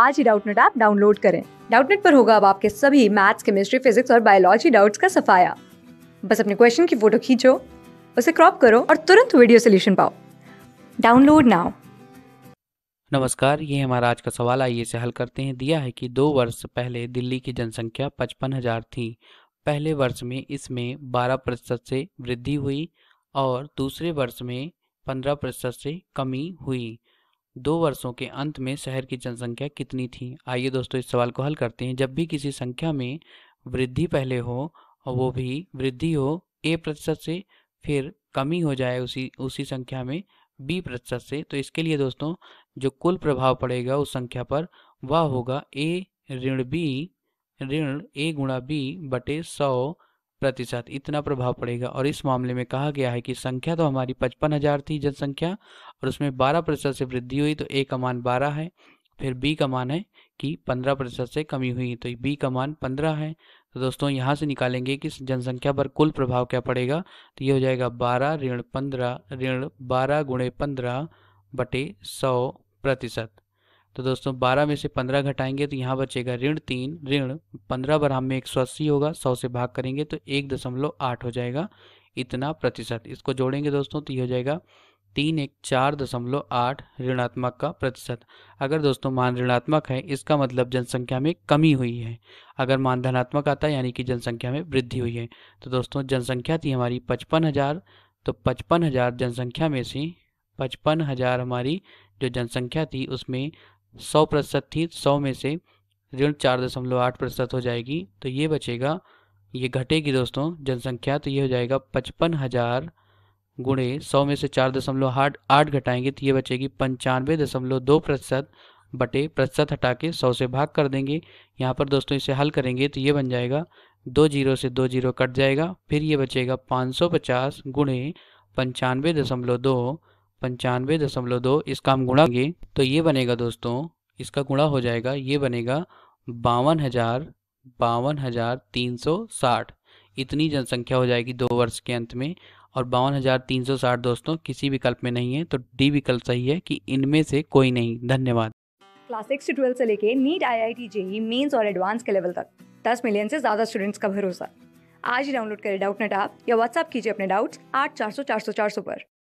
आज ही Doubtnut app download करें डाउटनेट पर होगा अब आपके सभी मैथ्स केमिस्ट्री फिजिक्स और बायोलॉजी डाउट्स का सफाया बस अपने क्वेश्चन की फोटो खींचो उसे क्रॉप करो और तुरंत वीडियो सोल्यूशन पाओ डाउनलोड नाउ नमस्कार ये हमारा आज का सवाल आइए से हल करते हैं दिया है कि दो वर्ष पहले दिल्ली की जनसंख्या पचपन हजार थी पहले वर्ष में इसमें बारह प्रतिशत से वृद्धि हुई और दूसरे वर्ष में पंद्रह प्रतिशत से कमी हुई दो वर्षों के अंत में शहर की जनसंख्या कितनी थी आइए दोस्तों इस सवाल को हल करते हैं जब भी किसी संख्या में वृद्धि पहले हो और वो भी वृद्धि हो ए प्रतिशत से फिर कमी हो जाए उसी उसी संख्या में बी प्रतिशत से तो इसके लिए दोस्तों जो कुल प्रभाव पड़ेगा उस संख्या पर वह होगा ए ऋण बी ऋण ए गुणा बी बटे सौ प्रतिशत इतना प्रभाव पड़ेगा और इस मामले में कहा गया है कि संख्या तो हमारी पचपन हजार थी जनसंख्या और उसमें बारह प्रतिशत से वृद्धि हुई तो ए का मान बारह है फिर बी का मान है कि पंद्रह प्रतिशत से कमी हुई तो बी का मान पंद्रह है तो दोस्तों यहाँ से निकालेंगे कि जनसंख्या पर कुल प्रभाव क्या पड़ेगा तो ये हो जाएगा बारह ऋण पंद्रह ऋण बारह गुणे पंद्रह बटे सौ प्रतिशत तो दोस्तों बारह में से पंद्रह घटाएंगे तो यहाँ बचेगा ऋण तीन ऋण पंद्रह बराम में एक सौ अस्सी होगा सौ से भाग करेंगे तो एक दशमलव आठ हो जाएगा इतना प्रतिशत इसको जोड़ेंगे दोस्तों तो ये हो जाएगा तीन एक चार दशमलव आठ ऋणात्मक का प्रतिशत अगर दोस्तों मान ऋणात्मक है इसका मतलब जनसंख्या में कमी हुई है अगर मान धनात्मक आता है यानी कि जनसंख्या में वृद्धि हुई है तो दोस्तों जनसंख्या थी हमारी पचपन हज़ार तो पचपन हज़ार जनसंख्या में से पचपन हज़ार हमारी जो जनसंख्या थी उसमें सौ प्रतिशत थी सौ में से ऋण चार दशमलव आठ प्रतिशत हो जाएगी तो ये बचेगा ये घटेगी दोस्तों जनसंख्या तो ये हो जाएगा पचपन हज़ार गुणे सौ में से चार दशमलव आठ आठ घटाएंगे तो ये बचेगी पंचानवे दशमलव दो प्रतिशत बटे प्रतिशत हटा के सौ से भाग कर देंगे यहाँ पर दोस्तों इसे हल करेंगे तो ये बन जाएगा दो जीरो से दो जीरो कट जाएगा फिर ये बचेगा पाँच सौ पचास गुणे पंचानवे दशमलव दो पंचानवे दशमलव दो इसका हम गुणा करेंगे तो ये बनेगा दोस्तों इसका गुणा हो जाएगा ये बनेगा बावन हज़ार बावन हज़ार तीन सौ साठ इतनी जनसंख्या हो जाएगी दो वर्ष के अंत में और बावन हज़ार तीन सौ साठ दोस्तों किसी विकल्प में नहीं है तो डी विकल्प सही है कि इनमें से कोई नहीं धन्यवाद क्लास सिक्स से ट्वेल्व से लेके NEET I I T JEE mains और एडवांस के लेवल तक दस मिलियन से ज़्यादा स्टूडेंट्स का भरोसा आज ही डाउनलोड करें डाउट नेट आप या व्हाट्सअप कीजिए अपने डाउट्स आठ चार सौ चार सौ चार सौ पर